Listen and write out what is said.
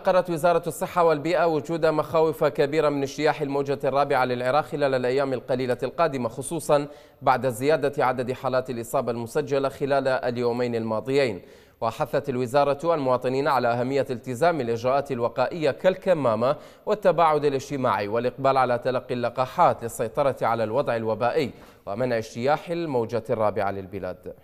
أقرت وزارة الصحة والبيئة وجود مخاوف كبيرة من اجتياح الموجة الرابعة للعراق خلال الأيام القليلة القادمة خصوصا بعد زيادة عدد حالات الإصابة المسجلة خلال اليومين الماضيين وحثت الوزارة المواطنين على أهمية التزام الإجراءات الوقائية كالكمامة والتباعد الاجتماعي والإقبال على تلقي اللقاحات للسيطرة على الوضع الوبائي ومنع اجتياح الموجة الرابعة للبلاد